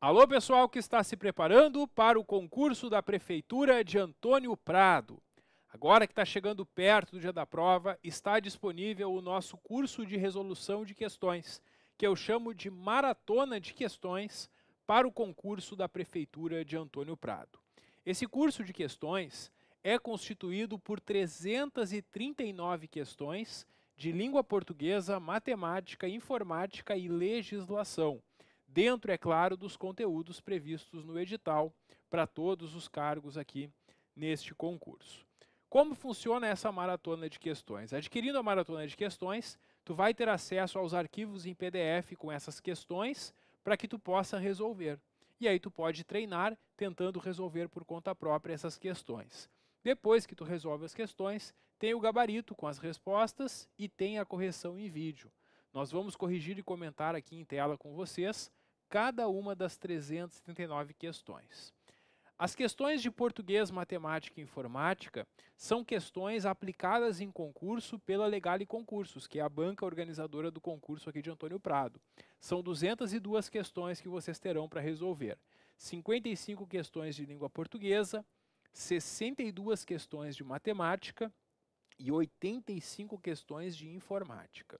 Alô, pessoal que está se preparando para o concurso da Prefeitura de Antônio Prado. Agora que está chegando perto do dia da prova, está disponível o nosso curso de resolução de questões, que eu chamo de Maratona de Questões para o concurso da Prefeitura de Antônio Prado. Esse curso de questões é constituído por 339 questões de língua portuguesa, matemática, informática e legislação dentro, é claro, dos conteúdos previstos no edital para todos os cargos aqui neste concurso. Como funciona essa maratona de questões? Adquirindo a maratona de questões, tu vai ter acesso aos arquivos em PDF com essas questões para que tu possa resolver. E aí tu pode treinar tentando resolver por conta própria essas questões. Depois que tu resolve as questões, tem o gabarito com as respostas e tem a correção em vídeo. Nós vamos corrigir e comentar aqui em tela com vocês cada uma das 379 questões. As questões de português, matemática e informática são questões aplicadas em concurso pela Legale Concursos, que é a banca organizadora do concurso aqui de Antônio Prado. São 202 questões que vocês terão para resolver. 55 questões de língua portuguesa, 62 questões de matemática e 85 questões de informática.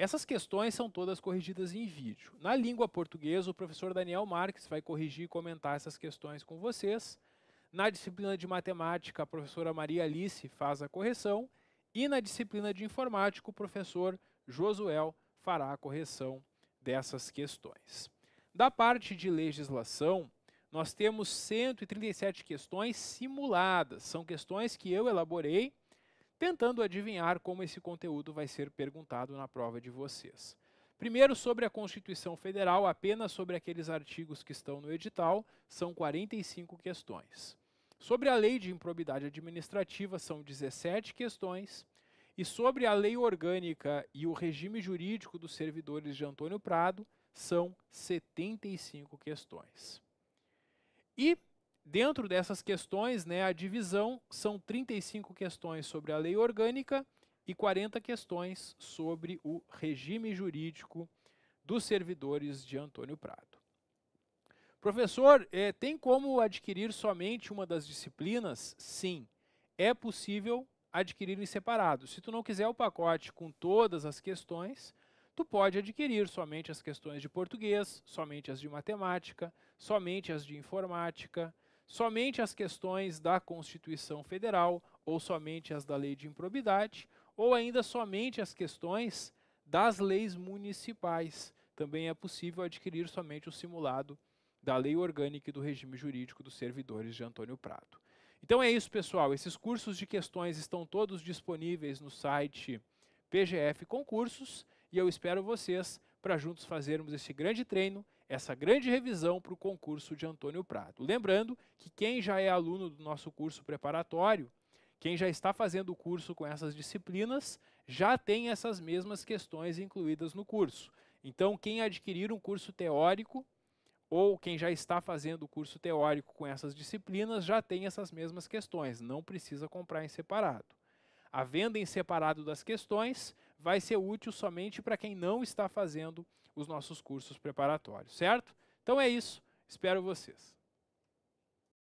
Essas questões são todas corrigidas em vídeo. Na língua portuguesa, o professor Daniel Marques vai corrigir e comentar essas questões com vocês. Na disciplina de matemática, a professora Maria Alice faz a correção. E na disciplina de informática, o professor Josuel fará a correção dessas questões. Da parte de legislação, nós temos 137 questões simuladas. São questões que eu elaborei tentando adivinhar como esse conteúdo vai ser perguntado na prova de vocês. Primeiro, sobre a Constituição Federal, apenas sobre aqueles artigos que estão no edital, são 45 questões. Sobre a Lei de Improbidade Administrativa, são 17 questões. E sobre a Lei Orgânica e o Regime Jurídico dos Servidores de Antônio Prado, são 75 questões. E Dentro dessas questões, né, a divisão são 35 questões sobre a lei orgânica e 40 questões sobre o regime jurídico dos servidores de Antônio Prado. Professor, é, tem como adquirir somente uma das disciplinas? Sim, é possível adquirir em separado. Se tu não quiser o pacote com todas as questões, tu pode adquirir somente as questões de português, somente as de matemática, somente as de informática, somente as questões da Constituição Federal ou somente as da lei de improbidade ou ainda somente as questões das leis municipais. Também é possível adquirir somente o simulado da lei orgânica e do regime jurídico dos servidores de Antônio Prado. Então é isso, pessoal. Esses cursos de questões estão todos disponíveis no site PGF Concursos e eu espero vocês para juntos fazermos esse grande treino, essa grande revisão para o concurso de Antônio Prado. Lembrando que quem já é aluno do nosso curso preparatório, quem já está fazendo o curso com essas disciplinas, já tem essas mesmas questões incluídas no curso. Então, quem adquirir um curso teórico ou quem já está fazendo o curso teórico com essas disciplinas já tem essas mesmas questões, não precisa comprar em separado. A venda em separado das questões vai ser útil somente para quem não está fazendo os nossos cursos preparatórios, certo? Então é isso. Espero vocês.